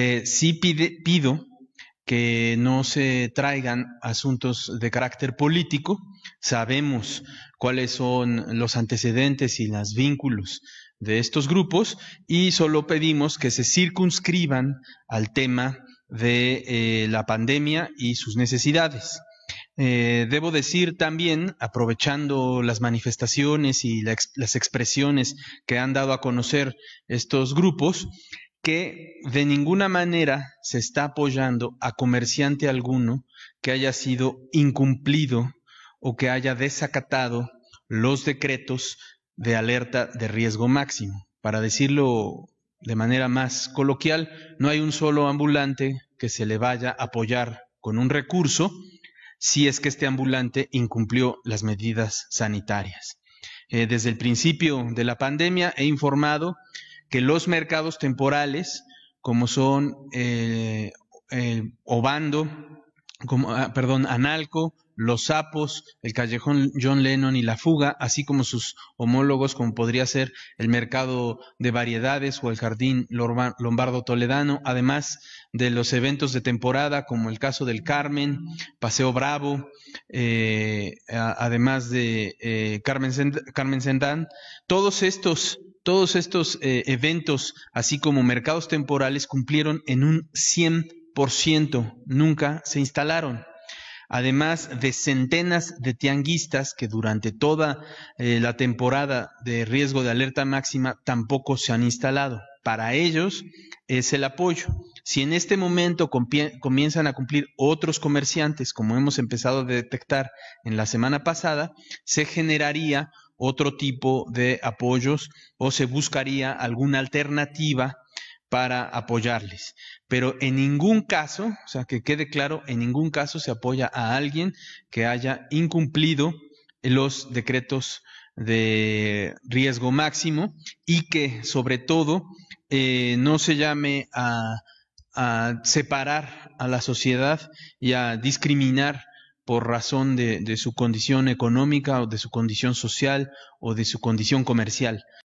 Eh, sí pido que no se traigan asuntos de carácter político. Sabemos cuáles son los antecedentes y los vínculos de estos grupos y solo pedimos que se circunscriban al tema de eh, la pandemia y sus necesidades. Eh, debo decir también, aprovechando las manifestaciones y las expresiones que han dado a conocer estos grupos, que de ninguna manera se está apoyando a comerciante alguno que haya sido incumplido o que haya desacatado los decretos de alerta de riesgo máximo. Para decirlo de manera más coloquial, no hay un solo ambulante que se le vaya a apoyar con un recurso si es que este ambulante incumplió las medidas sanitarias. Eh, desde el principio de la pandemia he informado que los mercados temporales, como son eh, eh Obando, como, ah, perdón, Analco, Los Sapos, el Callejón John Lennon y La Fuga, así como sus homólogos, como podría ser el Mercado de Variedades o el Jardín Lombardo Toledano, además de los eventos de temporada, como el caso del Carmen, Paseo Bravo, eh, además de eh, Carmen, Carmen Sendán, todos estos todos estos eh, eventos, así como mercados temporales, cumplieron en un 100%, nunca se instalaron. Además de centenas de tianguistas que durante toda eh, la temporada de riesgo de alerta máxima tampoco se han instalado. Para ellos es el apoyo. Si en este momento comienzan a cumplir otros comerciantes, como hemos empezado a detectar en la semana pasada, se generaría otro tipo de apoyos o se buscaría alguna alternativa para apoyarles. Pero en ningún caso, o sea, que quede claro, en ningún caso se apoya a alguien que haya incumplido los decretos de riesgo máximo y que sobre todo eh, no se llame a separar a la sociedad y a discriminar por razón de, de su condición económica o de su condición social o de su condición comercial.